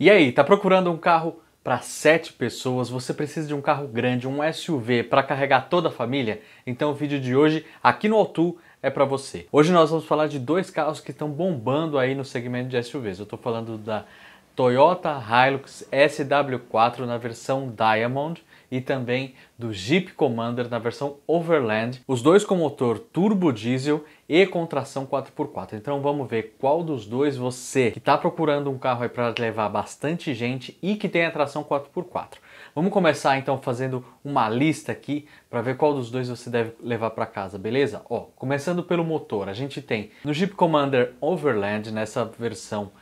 E aí, tá procurando um carro para sete pessoas? Você precisa de um carro grande, um SUV para carregar toda a família? Então o vídeo de hoje aqui no Autu é para você. Hoje nós vamos falar de dois carros que estão bombando aí no segmento de SUVs. Eu estou falando da Toyota Hilux SW4 na versão Diamond e também do Jeep Commander na versão Overland, os dois com motor turbo diesel e com tração 4x4. Então vamos ver qual dos dois você que está procurando um carro para levar bastante gente e que tem a tração 4x4. Vamos começar então fazendo uma lista aqui para ver qual dos dois você deve levar para casa, beleza? Ó, começando pelo motor, a gente tem no Jeep Commander Overland nessa versão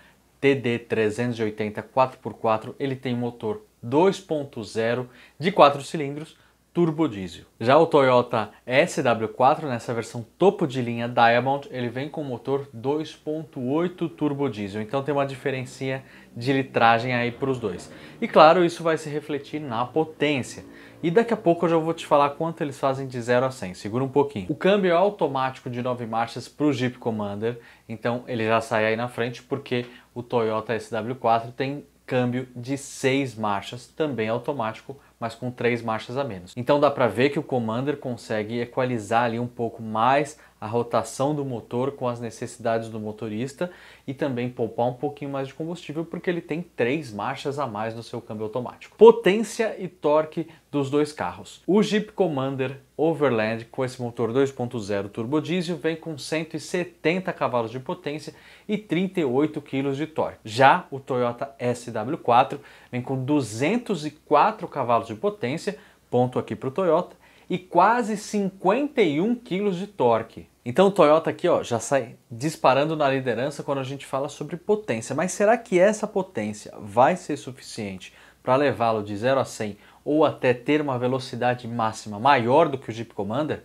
TD 380 4x4, ele tem motor 2.0 de 4 cilindros turbo diesel. Já o Toyota SW4, nessa versão topo de linha Diamond, ele vem com motor 2.8 turbo diesel, então tem uma diferença de litragem aí para os dois. E claro, isso vai se refletir na potência. E daqui a pouco eu já vou te falar quanto eles fazem de 0 a 100, segura um pouquinho. O câmbio é automático de 9 marchas para o Jeep Commander, então ele já sai aí na frente porque o Toyota SW4 tem câmbio de seis marchas, também automático, mas com três marchas a menos. Então dá para ver que o Commander consegue equalizar ali um pouco mais a rotação do motor com as necessidades do motorista e também poupar um pouquinho mais de combustível porque ele tem três marchas a mais no seu câmbio automático. Potência e torque dos dois carros. O Jeep Commander Overland com esse motor 2.0 turbo diesel vem com 170 cavalos de potência e 38 kg de torque. Já o Toyota SW4 vem com 204 cavalos de potência, ponto aqui para o Toyota, e quase 51 kg de torque. Então o Toyota aqui ó, já sai disparando na liderança quando a gente fala sobre potência. Mas será que essa potência vai ser suficiente para levá-lo de 0 a 100 ou até ter uma velocidade máxima maior do que o Jeep Commander?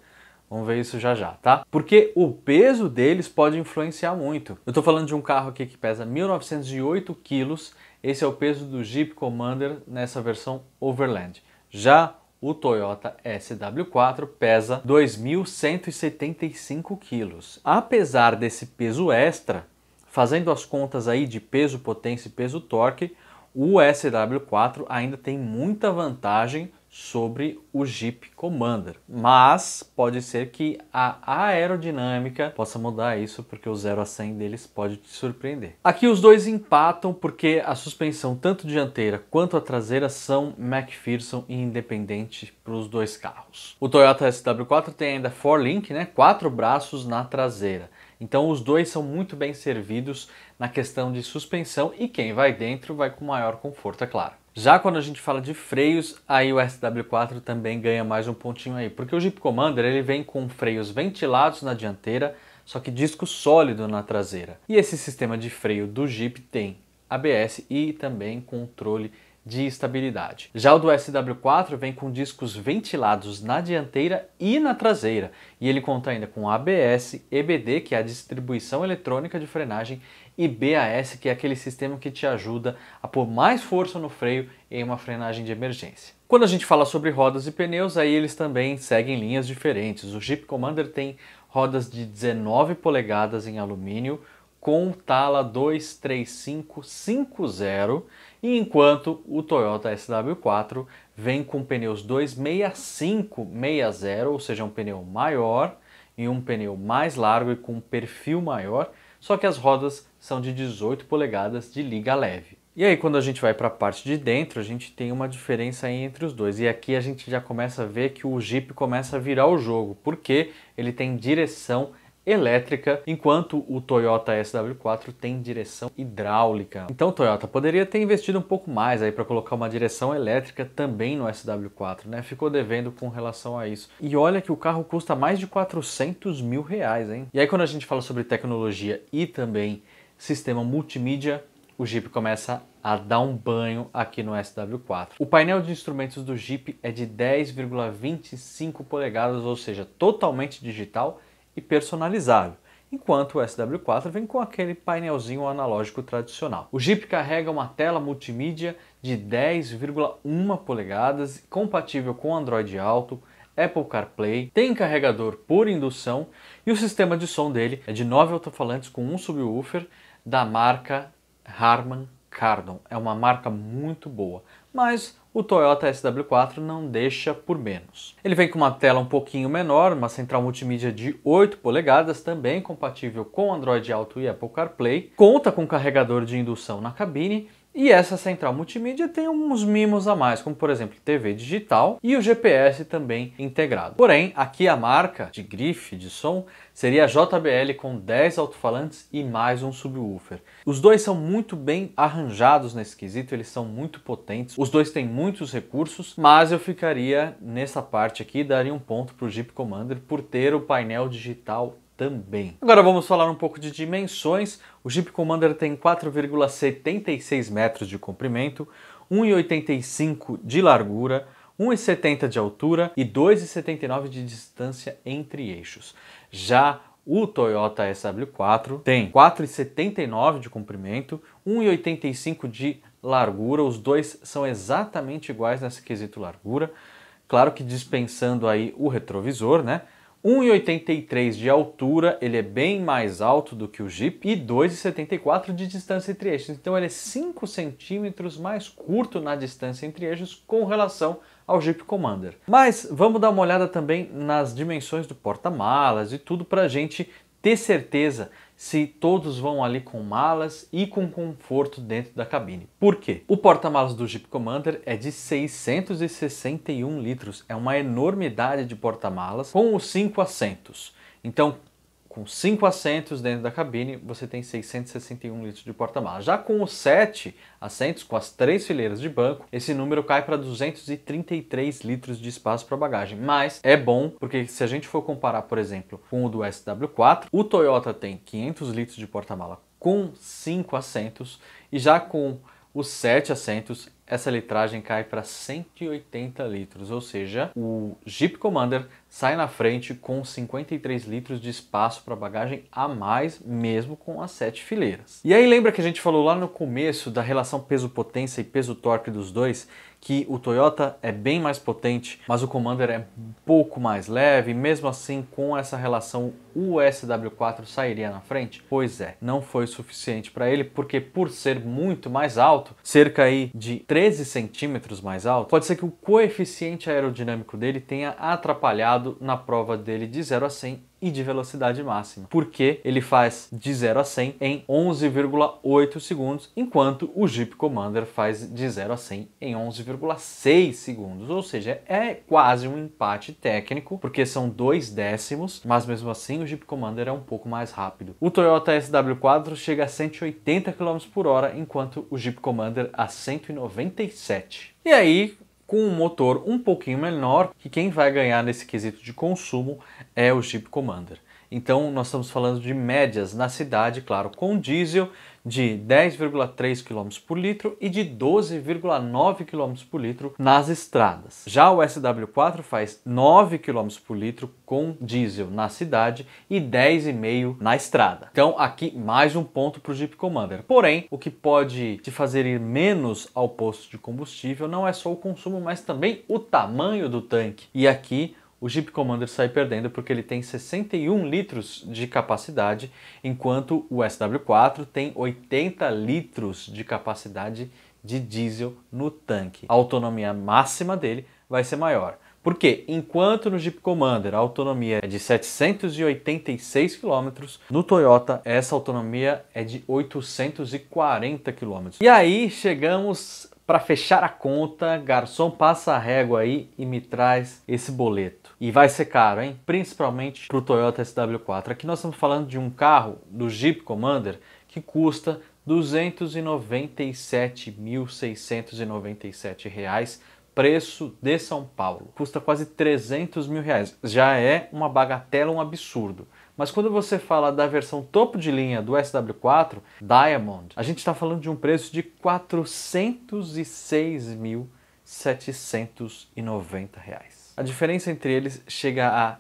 Vamos ver isso já já, tá? Porque o peso deles pode influenciar muito. Eu estou falando de um carro aqui que pesa 1908 quilos. Esse é o peso do Jeep Commander nessa versão Overland. Já o Toyota SW4 pesa 2.175 quilos. Apesar desse peso extra, fazendo as contas aí de peso, potência e peso torque, o SW4 ainda tem muita vantagem sobre o Jeep Commander. Mas pode ser que a aerodinâmica possa mudar isso, porque o 0 a 100 deles pode te surpreender. Aqui os dois empatam porque a suspensão tanto dianteira quanto a traseira são MacPherson e independente para os dois carros. O Toyota SW4 tem ainda 4-link, né? quatro braços na traseira. Então os dois são muito bem servidos na questão de suspensão e quem vai dentro vai com maior conforto, é claro. Já quando a gente fala de freios, aí o SW4 também ganha mais um pontinho aí, porque o Jeep Commander ele vem com freios ventilados na dianteira, só que disco sólido na traseira. E esse sistema de freio do Jeep tem ABS e também controle de estabilidade. Já o do SW4 vem com discos ventilados na dianteira e na traseira, e ele conta ainda com ABS, EBD, que é a distribuição eletrônica de frenagem, e BAS, que é aquele sistema que te ajuda a pôr mais força no freio em uma frenagem de emergência. Quando a gente fala sobre rodas e pneus, aí eles também seguem linhas diferentes. O Jeep Commander tem rodas de 19 polegadas em alumínio com tala 23550, e enquanto o Toyota SW4 vem com pneus 26560, ou seja, um pneu maior e um pneu mais largo e com um perfil maior, só que as rodas são de 18 polegadas de liga leve. E aí quando a gente vai para a parte de dentro, a gente tem uma diferença aí entre os dois. E aqui a gente já começa a ver que o Jeep começa a virar o jogo, porque ele tem direção elétrica, enquanto o Toyota SW4 tem direção hidráulica. Então Toyota poderia ter investido um pouco mais aí para colocar uma direção elétrica também no SW4, né? Ficou devendo com relação a isso. E olha que o carro custa mais de 400 mil reais, hein? E aí quando a gente fala sobre tecnologia e também sistema multimídia, o Jeep começa a dar um banho aqui no SW4. O painel de instrumentos do Jeep é de 10,25 polegadas, ou seja, totalmente digital e personalizável, enquanto o SW4 vem com aquele painelzinho analógico tradicional. O Jeep carrega uma tela multimídia de 10,1 polegadas, compatível com Android Auto, Apple CarPlay, tem carregador por indução e o sistema de som dele é de 9 alto-falantes com um subwoofer da marca Harman Kardon. É uma marca muito boa, mas o Toyota SW4 não deixa por menos. Ele vem com uma tela um pouquinho menor, uma central multimídia de 8 polegadas, também compatível com Android Auto e Apple CarPlay, conta com carregador de indução na cabine e essa central multimídia tem uns mimos a mais, como por exemplo TV digital e o GPS também integrado. Porém, aqui a marca de grife de som seria a JBL com 10 alto-falantes e mais um subwoofer. Os dois são muito bem arranjados nesse quesito, eles são muito potentes, os dois têm muitos recursos, mas eu ficaria nessa parte aqui, daria um ponto para o Jeep Commander por ter o painel digital também. Agora vamos falar um pouco de dimensões. O Jeep Commander tem 4,76 metros de comprimento, 1,85 de largura, 1,70 de altura e 2,79 de distância entre eixos. Já o Toyota SW4 tem 4,79 de comprimento, 1,85 de largura, os dois são exatamente iguais nesse quesito largura, claro que dispensando aí o retrovisor, né? 1,83 de altura, ele é bem mais alto do que o Jeep, e 2,74 de distância entre eixos. Então ele é 5 centímetros mais curto na distância entre eixos com relação ao Jeep Commander. Mas vamos dar uma olhada também nas dimensões do porta-malas e tudo para a gente ter certeza se todos vão ali com malas e com conforto dentro da cabine. Por quê? O porta-malas do Jeep Commander é de 661 litros, é uma enormidade de porta-malas com os cinco assentos. Então, com cinco assentos dentro da cabine, você tem 661 litros de porta-malas. Já com os sete assentos, com as três fileiras de banco, esse número cai para 233 litros de espaço para bagagem. Mas é bom, porque se a gente for comparar, por exemplo, com o do SW4, o Toyota tem 500 litros de porta-mala com cinco assentos e já com os sete assentos essa litragem cai para 180 litros, ou seja, o Jeep Commander sai na frente com 53 litros de espaço para bagagem a mais, mesmo com as sete fileiras. E aí lembra que a gente falou lá no começo da relação peso-potência e peso-torque dos dois, que o Toyota é bem mais potente, mas o Commander é um pouco mais leve, mesmo assim com essa relação o SW4 sairia na frente? Pois é, não foi suficiente para ele, porque por ser muito mais alto, cerca aí de 13 centímetros mais alto, pode ser que o coeficiente aerodinâmico dele tenha atrapalhado resultado na prova dele de 0 a 100 e de velocidade máxima, porque ele faz de 0 a 100 em 11,8 segundos, enquanto o Jeep Commander faz de 0 a 100 em 11,6 segundos, ou seja, é quase um empate técnico, porque são dois décimos, mas mesmo assim o Jeep Commander é um pouco mais rápido. O Toyota SW4 chega a 180 km por hora, enquanto o Jeep Commander a 197. E aí, com um motor um pouquinho menor, que quem vai ganhar nesse quesito de consumo é o Jeep Commander. Então, nós estamos falando de médias na cidade, claro, com diesel de 10,3 km por litro e de 12,9 km por litro nas estradas. Já o SW4 faz 9 km por litro com diesel na cidade e 10,5 na estrada. Então aqui mais um ponto para o Jeep Commander. Porém, o que pode te fazer ir menos ao posto de combustível não é só o consumo, mas também o tamanho do tanque. E aqui o Jeep Commander sai perdendo porque ele tem 61 litros de capacidade, enquanto o SW4 tem 80 litros de capacidade de diesel no tanque. A autonomia máxima dele vai ser maior. Porque enquanto no Jeep Commander a autonomia é de 786 km, no Toyota essa autonomia é de 840 km. E aí chegamos para fechar a conta, garçom passa a régua aí e me traz esse boleto. E vai ser caro, hein? Principalmente para o Toyota SW4. Aqui nós estamos falando de um carro do Jeep Commander que custa R$ 297.697, preço de São Paulo. Custa quase 300 mil reais. Já é uma bagatela, um absurdo. Mas quando você fala da versão topo de linha do SW4 Diamond, a gente está falando de um preço de R$ mil reais. A diferença entre eles chega a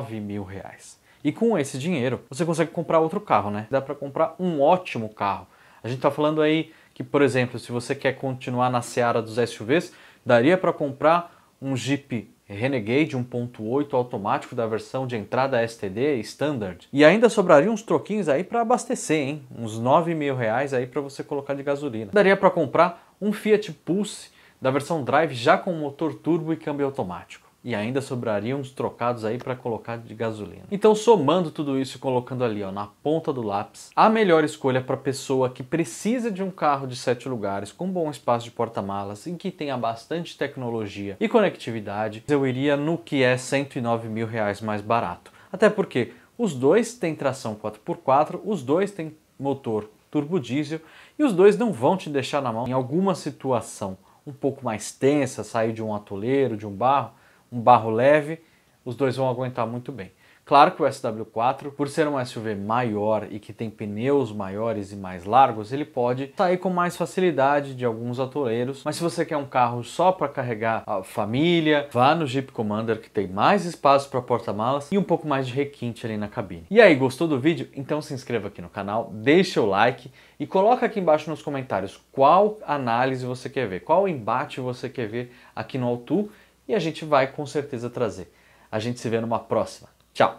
R$ mil reais. E com esse dinheiro, você consegue comprar outro carro, né? Dá para comprar um ótimo carro. A gente está falando aí que, por exemplo, se você quer continuar na seara dos SUVs, daria para comprar um Jeep Renegade 1.8 automático da versão de entrada STD Standard. E ainda sobraria uns troquinhos aí para abastecer, hein? Uns 9 mil reais aí para você colocar de gasolina. Daria para comprar um Fiat Pulse da versão Drive já com motor turbo e câmbio automático e ainda sobrariam uns trocados aí para colocar de gasolina. Então, somando tudo isso e colocando ali ó, na ponta do lápis, a melhor escolha para pessoa que precisa de um carro de sete lugares com bom espaço de porta-malas e que tenha bastante tecnologia e conectividade, eu iria no que é 109 mil reais mais barato. Até porque os dois têm tração 4x4, os dois têm motor turbo diesel e os dois não vão te deixar na mão em alguma situação um pouco mais tensa, sair de um atoleiro, de um barro, um barro leve, os dois vão aguentar muito bem. Claro que o SW4, por ser um SUV maior e que tem pneus maiores e mais largos, ele pode sair tá com mais facilidade de alguns atoleiros, mas se você quer um carro só para carregar a família, vá no Jeep Commander que tem mais espaço para porta-malas e um pouco mais de requinte ali na cabine. E aí, gostou do vídeo? Então se inscreva aqui no canal, deixa o like e coloca aqui embaixo nos comentários qual análise você quer ver, qual embate você quer ver aqui no Altu e a gente vai com certeza trazer. A gente se vê numa próxima. Tchau!